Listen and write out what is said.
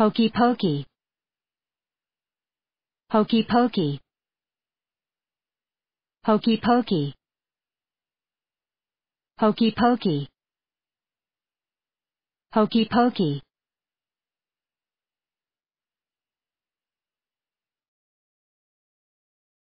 Hokey pokey. Hokey pokey. Hokey pokey. Hokey pokey. Hokey pokey.